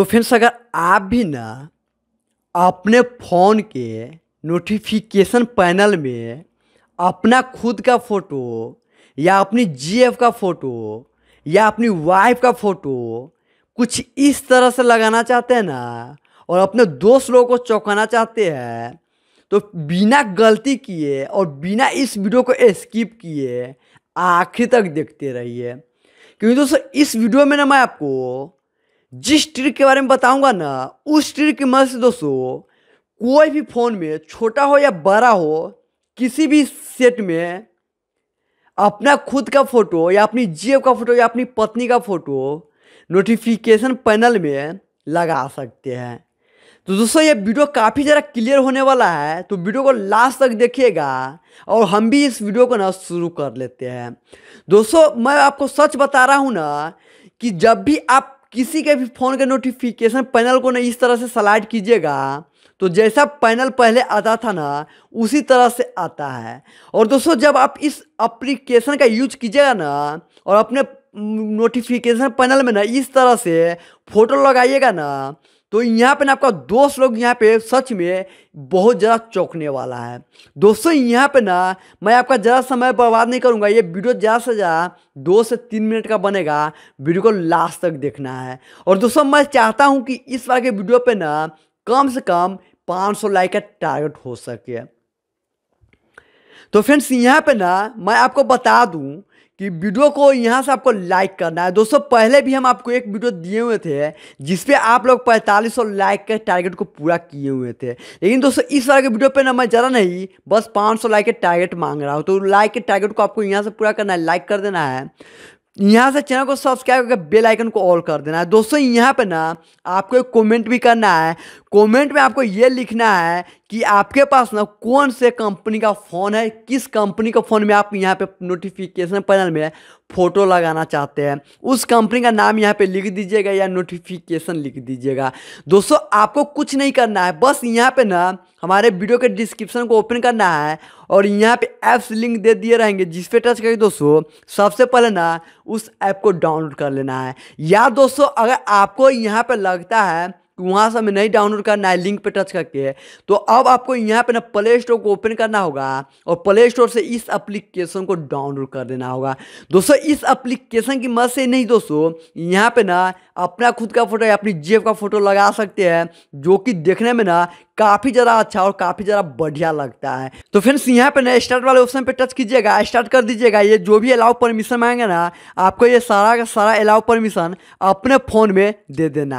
तो फ्रेंड्स अगर आप भी ना अपने फ़ोन के नोटिफिकेशन पैनल में अपना खुद का फ़ोटो या अपनी जीएफ का फ़ोटो या अपनी वाइफ का फ़ोटो कुछ इस तरह से लगाना चाहते हैं ना और अपने दोस्त लोगों को चौंकाना चाहते हैं तो बिना गलती किए और बिना इस वीडियो को स्किप किए आखिर तक देखते रहिए क्योंकि दोस्तों इस वीडियो में ना मैं आपको जिस ट्रिक के बारे में बताऊंगा ना उस ट्रिक की मदद से दोस्तों कोई भी फ़ोन में छोटा हो या बड़ा हो किसी भी सेट में अपना खुद का फ़ोटो या अपनी जेब का फ़ोटो या अपनी पत्नी का फ़ोटो नोटिफिकेशन पैनल में लगा सकते हैं तो दोस्तों ये वीडियो काफ़ी ज़्यादा क्लियर होने वाला है तो वीडियो को लास्ट तक देखिएगा और हम भी इस वीडियो को ना शुरू कर लेते हैं दोस्तों मैं आपको सच बता रहा हूँ ना कि जब भी आप किसी के भी फ़ोन के नोटिफिकेशन पैनल को ना इस तरह से सलाइड कीजिएगा तो जैसा पैनल पहले आता था ना उसी तरह से आता है और दोस्तों जब आप इस एप्लीकेशन का यूज कीजिएगा ना और अपने नोटिफिकेशन पैनल में ना इस तरह से फ़ोटो लगाइएगा ना तो यहाँ पे ना आपका दोस्त लोग यहाँ पे सच में बहुत ज़्यादा चौंकने वाला है दोस्तों यहाँ पे ना मैं आपका ज़्यादा समय बर्बाद नहीं करूँगा ये वीडियो ज़्यादा से ज़्यादा दो से तीन मिनट का बनेगा वीडियो को लास्ट तक देखना है और दोस्तों मैं चाहता हूँ कि इस बार के वीडियो पर ना कम से कम पाँच लाइक का टारगेट हो सके तो फ्रेंड्स यहाँ पे ना मैं आपको बता दूँ कि वीडियो को यहाँ से आपको लाइक करना है दोस्तों पहले भी हम आपको एक वीडियो दिए हुए थे जिसपे आप लोग पैंतालीस सौ लाइक के टारगेट को पूरा किए हुए थे लेकिन दोस्तों इस वाले के वीडियो पे ना मैं ज़्यादा नहीं बस पाँच सौ लाइक के टारगेट मांग रहा हूँ तो लाइक के टारगेट को आपको यहाँ से पूरा करना है लाइक कर देना है यहाँ से चैनल को सब्सक्राइब करके बेल आइकन को ऑल कर देना है दोस्तों यहाँ पे ना आपको एक कमेंट भी करना है कमेंट में आपको ये लिखना है कि आपके पास ना कौन से कंपनी का फ़ोन है किस कंपनी का फ़ोन में आप यहाँ पे नोटिफिकेशन पैनल में फ़ोटो लगाना चाहते हैं उस कंपनी का नाम यहाँ पे लिख दीजिएगा या नोटिफिकेशन लिख दीजिएगा दोस्तों आपको कुछ नहीं करना है बस यहाँ पे ना हमारे वीडियो के डिस्क्रिप्शन को ओपन करना है और यहाँ पे ऐप्स लिंक दे दिए रहेंगे जिस पे टच करके दोस्तों सबसे पहले ना उस ऐप को डाउनलोड कर लेना है या दोस्तों अगर आपको यहाँ पर लगता है वहाँ से हमें नहीं डाउनलोड करना है लिंक पे टच करके तो अब आपको यहाँ पे ना प्ले स्टोर को ओपन करना होगा और प्ले स्टोर से इस एप्लीकेशन को डाउनलोड कर देना होगा दोस्तों इस एप्लीकेशन की मदद से नहीं दोस्तों यहाँ पे ना अपना खुद का फोटो या अपनी जेब का फोटो लगा सकते हैं जो कि देखने में ना काफ़ी ज़्यादा अच्छा और काफ़ी ज़्यादा बढ़िया लगता है तो फ्रेंड्स यहाँ पे ना स्टार्ट वाले ऑप्शन पे टच कीजिएगा स्टार्ट कर दीजिएगा ये जो भी अलाउ परमिशन मांगे ना आपको ये सारा का सारा अलाउ परमिशन अपने फ़ोन में दे देना